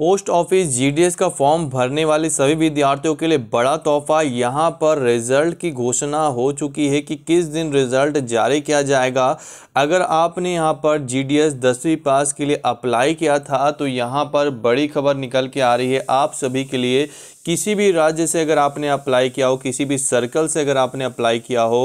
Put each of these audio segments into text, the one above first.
post office GDS का form भरने वाले सभी विद्यार्थियों के लिए बड़ा तोहफा यहां पर रिजल्ट की घोषणा हो चुकी है कि किस दिन रिजल्ट जारी किया जाएगा अगर आपने यहां पर जीडीएस दसवीं पास के लिए अप्लाई किया था तो यहां पर बड़ी खबर निकल के आ रही है आप सभी के लिए किसी भी राज्य से अगर आपने अप्लाई किया हो किसी भी सर्कल से अगर आपने अप्लाई किया हो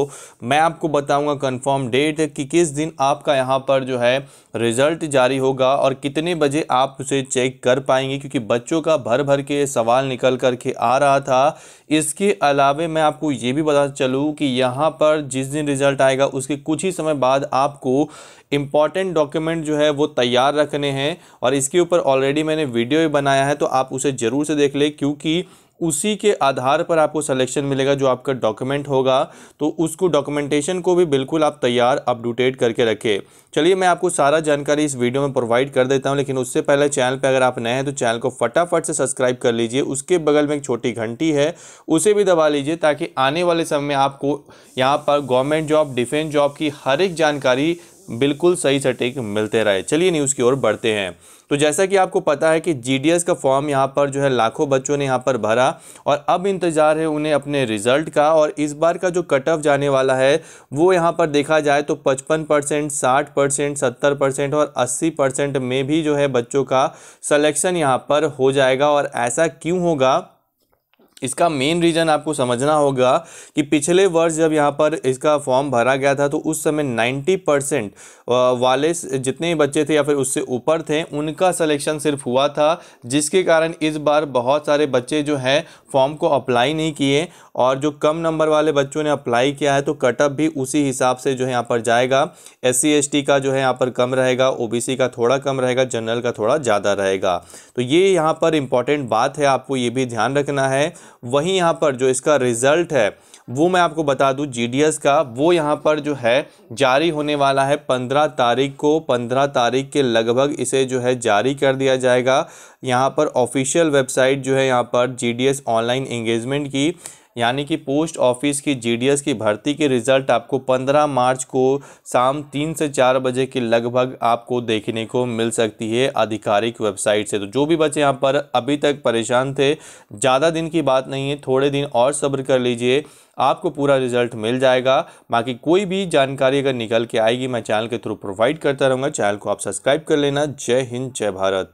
मैं आपको बताऊंगा कंफर्म डेट कि किस दिन आपका यहाँ पर जो है रिज़ल्ट जारी होगा और कितने बजे आप उसे चेक कर पाएंगे क्योंकि बच्चों का भर भर के सवाल निकल कर के आ रहा था इसके अलावा मैं आपको ये भी बता चलूँ कि यहाँ पर जिस दिन रिज़ल्ट आएगा उसके कुछ ही समय बाद आपको इम्पॉर्टेंट डॉक्यूमेंट जो है वो तैयार रखने हैं और इसके ऊपर ऑलरेडी मैंने वीडियो भी बनाया है तो आप उसे ज़रूर से देख ले क्योंकि उसी के आधार पर आपको सिलेक्शन मिलेगा जो आपका डॉक्यूमेंट होगा तो उसको डॉक्यूमेंटेशन को भी बिल्कुल आप तैयार अपडेट करके रखें चलिए मैं आपको सारा जानकारी इस वीडियो में प्रोवाइड कर देता हूं लेकिन उससे पहले चैनल पर अगर आप नए हैं तो चैनल को फटाफट से सब्सक्राइब कर लीजिए उसके बगल में एक छोटी घंटी है उसे भी दबा लीजिए ताकि आने वाले समय में आपको यहाँ पर गवर्नमेंट जॉब डिफेंस जॉब की हर एक जानकारी बिल्कुल सही सटीक मिलते रहे चलिए न्यूज़ की ओर बढ़ते हैं तो जैसा कि आपको पता है कि जी का फॉर्म यहाँ पर जो है लाखों बच्चों ने यहाँ पर भरा और अब इंतज़ार है उन्हें अपने रिजल्ट का और इस बार का जो कट ऑफ जाने वाला है वो यहाँ पर देखा जाए तो 55 परसेंट साठ परसेंट सत्तर परसेंट और 80 परसेंट में भी जो है बच्चों का सलेक्शन यहाँ पर हो जाएगा और ऐसा क्यों होगा इसका मेन रीज़न आपको समझना होगा कि पिछले वर्ष जब यहाँ पर इसका फॉर्म भरा गया था तो उस समय 90 परसेंट वाले जितने बच्चे थे या फिर उससे ऊपर थे उनका सिलेक्शन सिर्फ हुआ था जिसके कारण इस बार बहुत सारे बच्चे जो हैं फॉर्म को अप्लाई नहीं किए और जो कम नंबर वाले बच्चों ने अप्लाई किया है तो कटअप भी उसी हिसाब से जो है यहाँ पर जाएगा एस सी का जो है यहाँ पर कम रहेगा ओ का थोड़ा कम रहेगा जनरल का थोड़ा ज़्यादा रहेगा तो ये यहाँ पर इम्पॉर्टेंट बात है आपको ये भी ध्यान रखना है वहीं यहाँ पर जो इसका रिज़ल्ट है वो मैं आपको बता दूं जीडीएस का वो यहाँ पर जो है जारी होने वाला है पंद्रह तारीख को पंद्रह तारीख के लगभग इसे जो है जारी कर दिया जाएगा यहाँ पर ऑफिशियल वेबसाइट जो है यहाँ पर जीडीएस ऑनलाइन एंगेजमेंट की यानी कि पोस्ट ऑफिस की जीडीएस की भर्ती के रिजल्ट आपको 15 मार्च को शाम तीन से चार बजे के लगभग आपको देखने को मिल सकती है आधिकारिक वेबसाइट से तो जो भी बच्चे यहाँ पर अभी तक परेशान थे ज़्यादा दिन की बात नहीं है थोड़े दिन और सब्र कर लीजिए आपको पूरा रिजल्ट मिल जाएगा बाकी कोई भी जानकारी अगर निकल के आएगी मैं चैनल के थ्रू प्रोवाइड करता रहूँगा चैनल को आप सब्सक्राइब कर लेना जय हिंद जय भारत